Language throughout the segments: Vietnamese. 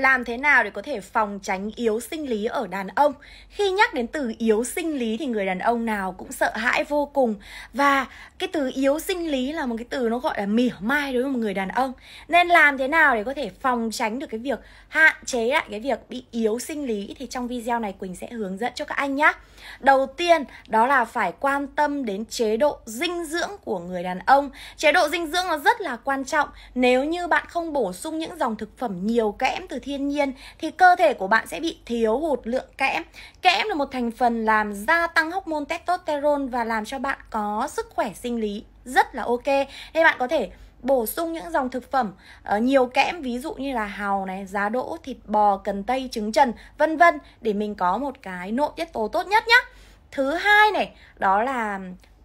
làm thế nào để có thể phòng tránh yếu sinh lý ở đàn ông. Khi nhắc đến từ yếu sinh lý thì người đàn ông nào cũng sợ hãi vô cùng và cái từ yếu sinh lý là một cái từ nó gọi là mỉa mai đối với một người đàn ông. Nên làm thế nào để có thể phòng tránh được cái việc hạn chế lại cái việc bị yếu sinh lý thì trong video này Quỳnh sẽ hướng dẫn cho các anh nhé. Đầu tiên đó là phải quan tâm đến chế độ dinh dưỡng của người đàn ông. Chế độ dinh dưỡng nó rất là quan trọng. Nếu như bạn không bổ sung những dòng thực phẩm nhiều kẽm từ thịt thiên nhiên thì cơ thể của bạn sẽ bị thiếu hụt lượng kẽm. Kẽm là một thành phần làm gia tăng hormone testosterone và làm cho bạn có sức khỏe sinh lý rất là ok. Nên bạn có thể bổ sung những dòng thực phẩm ờ, nhiều kẽm ví dụ như là hàu này, giá đỗ, thịt bò, cần tây, trứng trần, vân vân để mình có một cái nội tiết tố tốt nhất nhé. Thứ hai này, đó là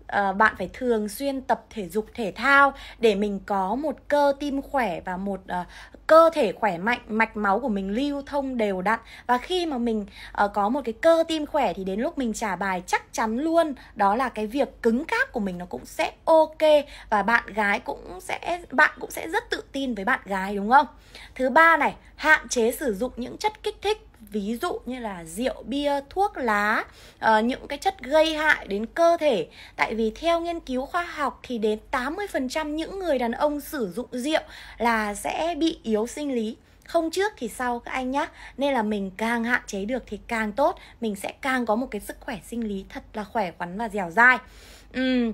Ờ, bạn phải thường xuyên tập thể dục thể thao để mình có một cơ tim khỏe và một à, cơ thể khỏe mạnh mạch máu của mình lưu thông đều đặn và khi mà mình à, có một cái cơ tim khỏe thì đến lúc mình trả bài chắc chắn luôn đó là cái việc cứng cáp của mình nó cũng sẽ ok và bạn gái cũng sẽ bạn cũng sẽ rất tự tin với bạn gái đúng không thứ ba này hạn chế sử dụng những chất kích thích ví dụ như là rượu bia thuốc lá uh, những cái chất gây hại đến cơ thể tại vì theo nghiên cứu khoa học thì đến 80% những người đàn ông sử dụng rượu là sẽ bị yếu sinh lý không trước thì sau các anh nhá nên là mình càng hạn chế được thì càng tốt mình sẽ càng có một cái sức khỏe sinh lý thật là khỏe khoắn và dẻo dai uhm,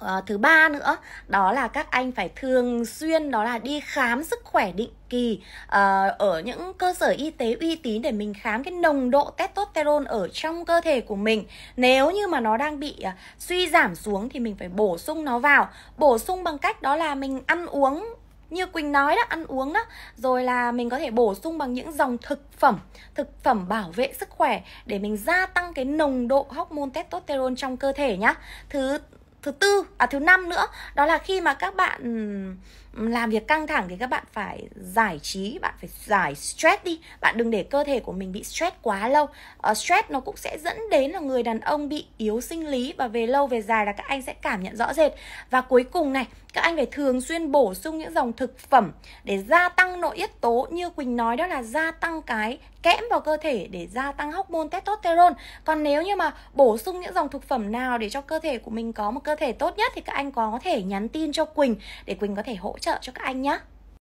À, thứ ba nữa đó là các anh phải thường xuyên đó là đi khám sức khỏe định kỳ à, ở những cơ sở y tế uy tín để mình khám cái nồng độ testosterone ở trong cơ thể của mình nếu như mà nó đang bị à, suy giảm xuống thì mình phải bổ sung nó vào bổ sung bằng cách đó là mình ăn uống như quỳnh nói đó ăn uống đó rồi là mình có thể bổ sung bằng những dòng thực phẩm thực phẩm bảo vệ sức khỏe để mình gia tăng cái nồng độ hormone testosterone trong cơ thể nhá thứ thứ tư à thứ năm nữa đó là khi mà các bạn làm việc căng thẳng thì các bạn phải giải trí bạn phải giải stress đi bạn đừng để cơ thể của mình bị stress quá lâu uh, stress nó cũng sẽ dẫn đến là người đàn ông bị yếu sinh lý và về lâu về dài là các anh sẽ cảm nhận rõ rệt và cuối cùng này các anh phải thường xuyên bổ sung những dòng thực phẩm để gia tăng nội yếu tố như quỳnh nói đó là gia tăng cái kẽm vào cơ thể để gia tăng hormone testosterone còn nếu như mà bổ sung những dòng thực phẩm nào để cho cơ thể của mình có một cơ thể tốt nhất thì các anh có thể nhắn tin cho Quỳnh để Quỳnh có thể hỗ trợ cho các anh nhé